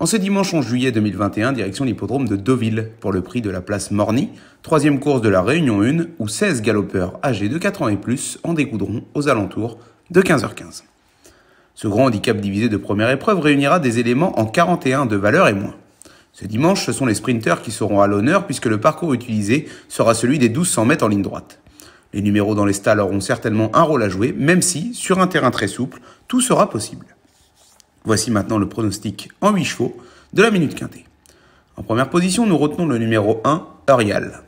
En ce dimanche en juillet 2021, direction l'hippodrome de Deauville pour le prix de la place Morny, troisième course de la Réunion 1 où 16 galopeurs âgés de 4 ans et plus en découdront aux alentours de 15h15. Ce grand handicap divisé de première épreuve réunira des éléments en 41 de valeur et moins. Ce dimanche, ce sont les sprinteurs qui seront à l'honneur puisque le parcours utilisé sera celui des 1200 mètres en ligne droite. Les numéros dans les stalles auront certainement un rôle à jouer, même si, sur un terrain très souple, tout sera possible. Voici maintenant le pronostic en 8 chevaux de la minute quintée. En première position, nous retenons le numéro 1, Arial.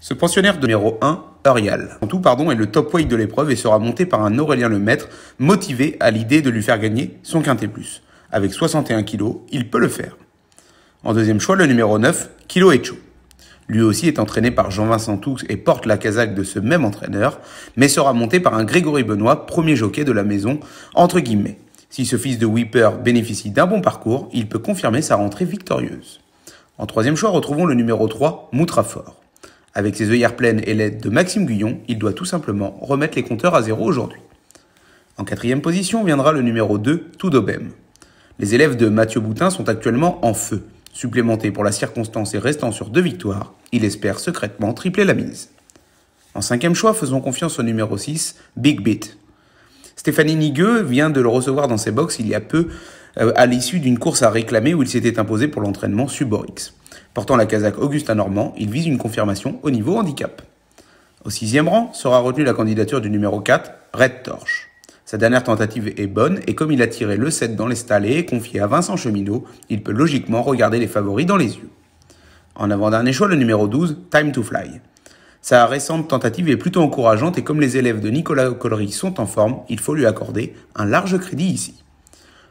Ce pensionnaire de numéro 1, Arial, en tout pardon, est le top weight de l'épreuve et sera monté par un Aurélien Lemaître motivé à l'idée de lui faire gagner son quintet plus. Avec 61 kg, il peut le faire. En deuxième choix, le numéro 9, Kilo Echo. Lui aussi est entraîné par Jean-Vincent Toux et porte la casaque de ce même entraîneur, mais sera monté par un Grégory Benoît, premier jockey de la maison, entre guillemets. Si ce fils de Whipper bénéficie d'un bon parcours, il peut confirmer sa rentrée victorieuse. En troisième choix, retrouvons le numéro 3, Moutrafort. Avec ses œillères pleines et l'aide de Maxime Guyon, il doit tout simplement remettre les compteurs à zéro aujourd'hui. En quatrième position viendra le numéro 2, Toudobem. Les élèves de Mathieu Boutin sont actuellement en feu. Supplémenté pour la circonstance et restant sur deux victoires, il espère secrètement tripler la mise. En cinquième choix, faisons confiance au numéro 6, Big Beat. Stéphanie Nigueux vient de le recevoir dans ses box il y a peu, euh, à l'issue d'une course à réclamer où il s'était imposé pour l'entraînement Suborix. Portant la casaque Augustin Normand, il vise une confirmation au niveau handicap. Au sixième rang sera retenue la candidature du numéro 4, Red Torch. Sa dernière tentative est bonne et comme il a tiré le 7 dans les et confié à Vincent Cheminot, il peut logiquement regarder les favoris dans les yeux. En avant-dernier choix, le numéro 12, Time to Fly. Sa récente tentative est plutôt encourageante et comme les élèves de Nicolas Collery sont en forme, il faut lui accorder un large crédit ici.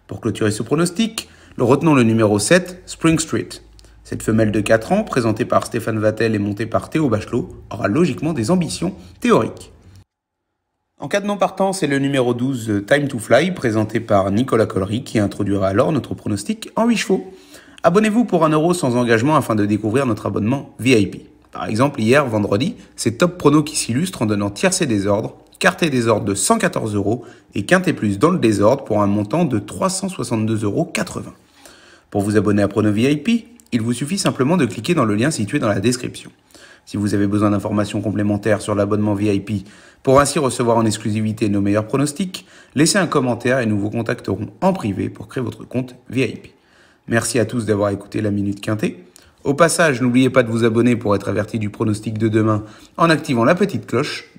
Pour clôturer ce pronostic, le retenons le numéro 7, Spring Street. Cette femelle de 4 ans, présentée par Stéphane Vattel et montée par Théo Bachelot, aura logiquement des ambitions théoriques. En cas de non partant, c'est le numéro 12 Time to Fly, présenté par Nicolas Collery, qui introduira alors notre pronostic en 8 chevaux. Abonnez-vous pour 1€ sans engagement afin de découvrir notre abonnement VIP. Par exemple, hier, vendredi, c'est Top Prono qui s'illustre en donnant tiercé désordre, des ordres de 114 euros et quinté plus dans le désordre pour un montant de 362,80 euros. Pour vous abonner à Prono VIP, il vous suffit simplement de cliquer dans le lien situé dans la description. Si vous avez besoin d'informations complémentaires sur l'abonnement VIP pour ainsi recevoir en exclusivité nos meilleurs pronostics, laissez un commentaire et nous vous contacterons en privé pour créer votre compte VIP. Merci à tous d'avoir écouté la Minute Quintée. Au passage, n'oubliez pas de vous abonner pour être averti du pronostic de demain en activant la petite cloche.